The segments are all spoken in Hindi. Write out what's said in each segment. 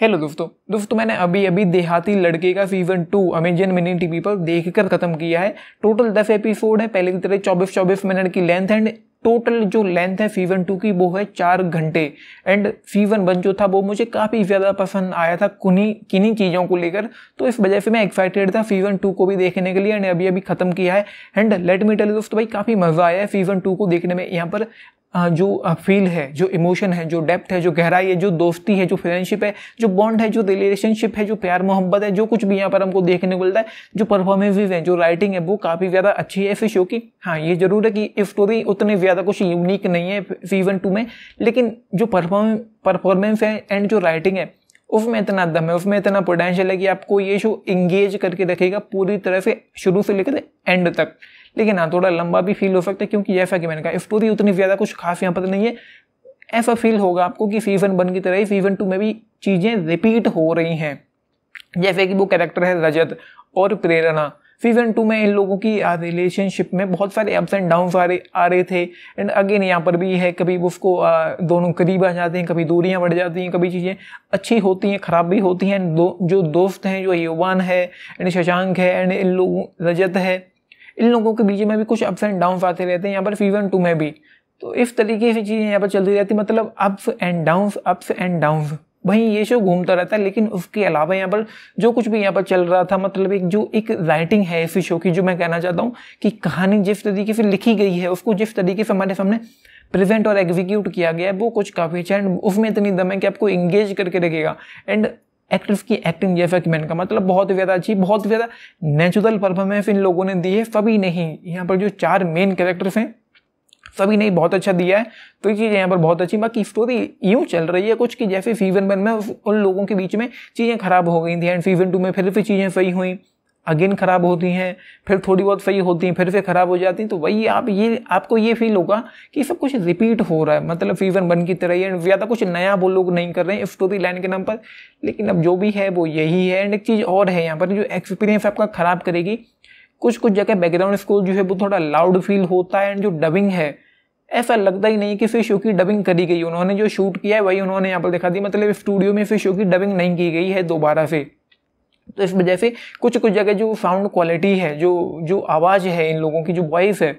हेलो दोस्तों दोस्तों मैंने अभी अभी देहाती लड़के का season two Amazon mini TV पर देखकर खत्म किया है टोटल दस एपिसोड है पहले की तरह चौबीस चौबीस मिनट की लेंथ एंड टोटल जो लेंथ है सीजन टू की वो है चार घंटे एंड सीजन वन जो था वो मुझे काफ़ी ज़्यादा पसंद आया था कुनी किन्हीं चीज़ों को लेकर तो इस वजह से मैं एक्साइटेड था सीजन टू को भी देखने के लिए एंड अभी अभी ख़त्म किया है एंड लेट मी टेल दोस्तों भाई काफ़ी मज़ा आया है सीजन टू को देखने में यहाँ पर जो फील है जो इमोशन है जो डेप्थ है जो गहराई है जो दोस्ती है जो फ्रेंडशिप है जो बॉन्ड है जो रिलेशनशिप है जो प्यार मोहब्बत है जो कुछ भी यहाँ पर हमको देखने को मिलता है जो परफॉर्मेंसेज हैं जो राइटिंग है वो काफ़ी ज़्यादा अच्छी है इस शो की हाँ ये जरूर है कि स्टोरी उतनी ज़्यादा कुछ यूनिक नहीं है सीजन टू में लेकिन जो परफॉर्म परफॉर्मेंस है एंड जो राइटिंग है उसमें इतना दम है उसमें इतना पोटेंशियल है कि आपको ये शो इंगेज करके रखेगा पूरी तरह से शुरू से लेकर एंड तक लेकिन हाँ थोड़ा लंबा भी फील हो सकता है क्योंकि जैसा कि मैंने कहा स्टोरी तो उतनी ज़्यादा कुछ खास यहाँ पर नहीं है ऐसा फील होगा आपको कि सीज़न वन की तरह ही सीज़न टू में भी चीज़ें रिपीट हो रही हैं जैसे कि वो कैरेक्टर है रजत और प्रेरणा सीज़न टू में इन लोगों की रिलेशनशिप में बहुत सारे अप्स एंड डाउन आ रहे आ रहे थे एंड अगेन यहाँ पर भी है कभी उसको आ, दोनों करीब आ जाते हैं कभी दूरियाँ बढ़ जाती हैं कभी चीज़ें अच्छी होती हैं ख़राब भी होती हैं दो, जो दोस्त हैं जो युवान है एंड शशांक है एंड इन लोगों रजत है इन लोगों के बीच में भी कुछ अप्स एंड डाउन्स आते रहते हैं यहाँ पर फीवन टू में भी तो इस तरीके से चीज़ें यहाँ पर चलती रहती मतलब ups and downs ups and downs वहीं ये शो घूमता रहता है लेकिन उसके अलावा यहाँ पर जो कुछ भी यहाँ पर चल रहा था मतलब एक जो एक राइटिंग है इस शो की जो मैं कहना चाहता हूँ कि कहानी जिस तरीके से लिखी गई है उसको जिस तरीके से हमारे सामने प्रेजेंट और एग्जीक्यूट किया गया है वो कुछ काफ़ी अच्छा एंड उसमें इतनी दम है कि आपको इंगेज करके रखेगा एंड एक्ट्रेस की एक्टिंग जैसा कि मैंने कहा मतलब बहुत ज़्यादा अच्छी बहुत ज़्यादा नेचुरल परफॉर्मेंस इन लोगों ने दी है सभी नहीं यहाँ पर जो चार मेन कैरेक्टर्स हैं सभी नहीं बहुत अच्छा दिया है तो ये चीज़ें यहाँ पर बहुत अच्छी बाकी स्टोरी यूँ चल रही है कुछ कि जैसे सीज़न वन में उन लोगों के बीच में चीज़ें खराब हो गई थी एंड सीज़न टू में फिर भी चीज़ें सही हुई अगेन ख़राब होती हैं फिर थोड़ी बहुत सही होती हैं फिर से ख़राब हो जाती हैं तो वही आप ये आपको ये फील होगा कि सब कुछ रिपीट हो रहा है मतलब सीज़न वन की तरह ही एंड ज़्यादा तो कुछ नया वो लोग नहीं कर रहे हैं स्टोरी लाइन के नाम पर लेकिन अब जो भी है वो यही है एंड एक चीज़ और है यहाँ पर जो एक्सपीरियंस आपका ख़राब करेगी कुछ कुछ जगह बैकग्राउंड स्कोर जो है वो थोड़ा लाउड फील होता है एंड जो डबिंग है ऐसा लगता ही नहीं कि फिर शो की डबिंग करी गई उन्होंने जो शूट किया है वही उन्होंने यहाँ पर दिखा दी मतलब स्टूडियो में फिर शो की डबिंग नहीं की गई है दोबारा से तो इस वजह से कुछ कुछ जगह जो साउंड क्वालिटी है जो जो आवाज़ है इन लोगों की जो वॉइस है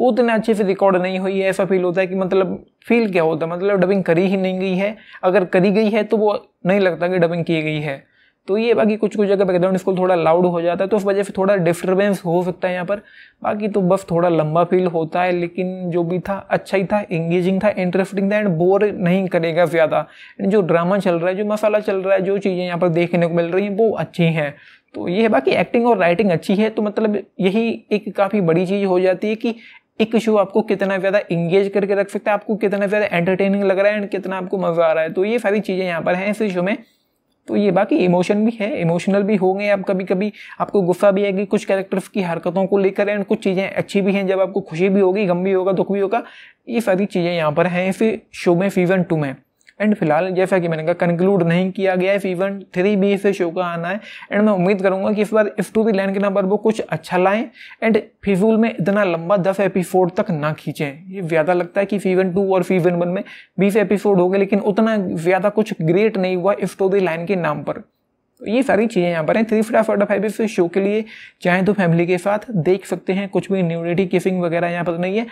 वो उतने अच्छे से रिकॉर्ड नहीं हुई है ऐसा फील होता है कि मतलब फील क्या होता है मतलब डबिंग करी ही नहीं गई है अगर करी गई है तो वो नहीं लगता कि डबिंग की गई है तो ये बाकी कुछ कुछ जगह बैकग्राउंड स्कूल थोड़ा लाउड हो जाता है तो उस वजह से थोड़ा डिस्टर्बेंस हो सकता है यहाँ पर बाकी तो बस थोड़ा लंबा फील होता है लेकिन जो भी था अच्छा ही था एंगेजिंग था इंटरेस्टिंग था एंड बोर नहीं करेगा ज़्यादा एंड जो ड्रामा चल रहा है जो मसाला चल रहा है जो चीज़ें यहाँ पर देखने को मिल रही हैं वो अच्छी हैं तो ये है बाकी एक्टिंग और राइटिंग अच्छी है तो मतलब यही एक काफ़ी बड़ी चीज़ हो जाती है कि एक शो आपको कितना ज़्यादा इंगेज करके रख सकता है आपको कितना ज़्यादा एंटरटेनिंग लग रहा है एंड कितना आपको मज़ा आ रहा है तो ये सारी चीज़ें यहाँ पर हैं इस शो में तो ये बाकी इमोशन भी है इमोशनल भी होंगे आप कभी कभी आपको गुस्सा भी आएगी कुछ कैरेक्टर्स की हरकतों को लेकर एंड कुछ चीज़ें अच्छी भी हैं जब आपको खुशी भी होगी गम भी होगा दुख भी होगा ये सारी चीज़ें यहाँ पर हैं इस शो में सीज़न टू में एंड फिलहाल जैसा कि मैंने कहा कंक्लूड नहीं किया गया है सीजन थ्री बी से शो का आना है एंड मैं उम्मीद करूंगा कि इस बार इफ टू दी लैंड के नाम पर वो कुछ अच्छा लाएं एंड फिजूल में इतना लंबा दस एपिसोड तक ना खींचें ये ज़्यादा लगता है कि सीजन टू और सीजन वन में बीस एपिसोड हो गए लेकिन उतना ज़्यादा कुछ ग्रेट नहीं हुआ इफ टू दी लैंड के नाम पर तो ये सारी चीज़ें यहाँ पर हैं थ्री फ्रा फोर्टा फाइव इस शो के लिए चाहे तो फैमिली के साथ देख सकते हैं कुछ भी न्यूडिटी किसिंग वगैरह यहाँ पर नहीं है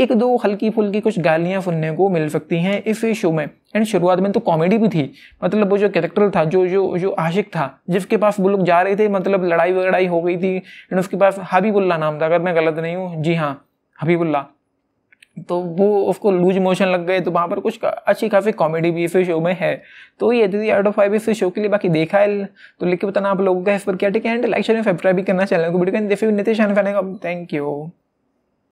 एक दो हल्की फुल्की कुछ गालियाँ सुनने को मिल सकती हैं इस शो में एंड शुरुआत में तो कॉमेडी भी थी मतलब वो जो कैरेक्टर था जो जो जो आशिक था जिसके पास वो लोग जा रहे थे मतलब लड़ाई वगड़ाई हो गई थी एंड उसके पास हबीबुल्ला नाम था अगर मैं गलत नहीं हूँ जी हाँ हबीबुल्ला तो वो उसको लूज मोशन लग गए तो वहाँ पर कुछ अच्छी काफ़ी कॉमेडी भी इस शो में है तो ये थी आउट ऑफ फाइव इस शो के लिए बाकी देखा है तो लिख के बताना आप लोगों का इस पर क्या ठीक है एंड लाइक शेयर सब्सक्राइब भी करना चैनल को वीडियो देखिए नितेश थैंक यू